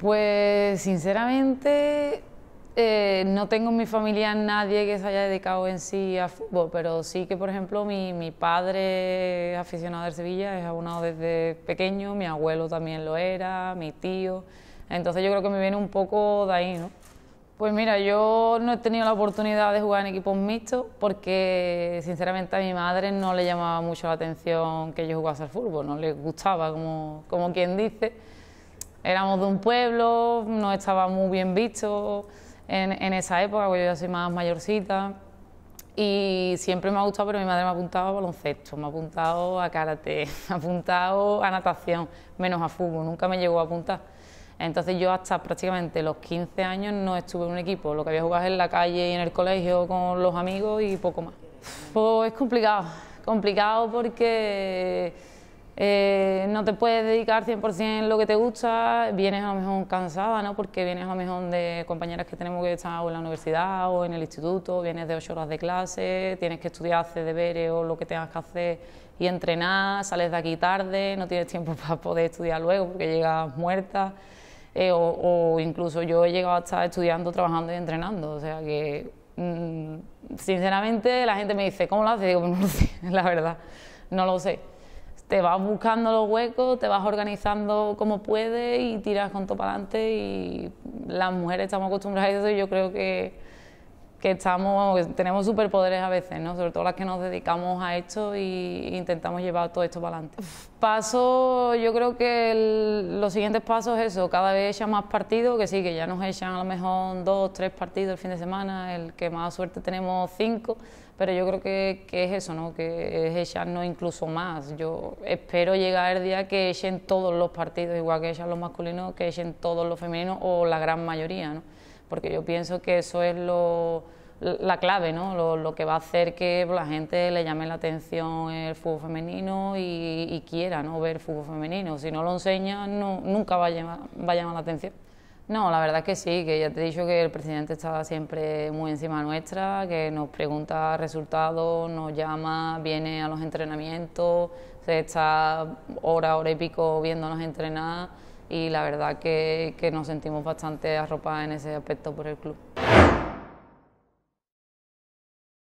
Pues sinceramente eh, no tengo en mi familia nadie que se haya dedicado en sí a fútbol, pero sí que, por ejemplo, mi, padre es aficionado a Sevilla, es abonado desde pequeño, mi abuelo también lo era, mi tío. Entonces yo creo que me viene un poco de ahí, ¿no? Pues mira, yo no he tenido la oportunidad de jugar en equipos mixtos porque sinceramente a mi madre no le llamaba mucho la atención que yo jugase al fútbol, no le gustaba, como quien dice éramos de un pueblo, no estaba muy bien visto en, esa época, porque yo ya soy más mayorcita. Y siempre me ha gustado, pero mi madre me ha apuntado a baloncesto, me ha apuntado a karate, me ha apuntado a natación, menos a fútbol, nunca me llegó a apuntar. Entonces yo hasta prácticamente los 15 años no estuve en un equipo, lo que había jugado es en la calle y en el colegio con los amigos y poco más. Pues es complicado, complicado porque eh, no te puedes dedicar 100% lo que te gusta, vienes a lo mejor cansada, ¿no? Porque vienes a lo mejor de compañeras que tenemos que estar en la universidad o en el instituto, vienes de ocho horas de clase, tienes que estudiar, hacer deberes o lo que tengas que hacer y entrenar, sales de aquí tarde, no tienes tiempo para poder estudiar luego porque llegas muerta. Eh, o, incluso yo he llegado a estar estudiando, trabajando y entrenando. O sea que, mm, sinceramente, la gente me dice, ¿cómo lo haces? Digo, pues no sé, la verdad, no lo sé te vas buscando los huecos, te vas organizando como puedes y tiras con todo para adelante y las mujeres estamos acostumbradas a eso y yo creo que que estamos, tenemos superpoderes a veces, ¿no? sobre todo las que nos dedicamos a esto ...y intentamos llevar todo esto para adelante. Paso, yo creo que los siguientes pasos es eso, cada vez echan más partidos, que sí, que ya nos echan a lo mejor dos, tres partidos el fin de semana, el que más suerte tenemos cinco, pero yo creo que, que es eso, ¿no? que es echarnos incluso más. Yo espero llegar el día que echen todos los partidos, igual que echan los masculinos, que echen todos los femeninos o la gran mayoría. ¿no? porque yo pienso que eso es lo, la clave, ¿no? Lo, que va a hacer que la gente le llame la atención el fútbol femenino y, quiera ¿no? ver fútbol femenino. Si no lo enseña, no, nunca va a, llamar, la atención. No, la verdad es que sí, que ya te he dicho que el presidente está siempre muy encima nuestra, que nos pregunta resultados, nos llama, viene a los entrenamientos, se está hora, hora y viéndonos entrenar y la verdad que, que nos sentimos bastante arropadas en ese aspecto por el club.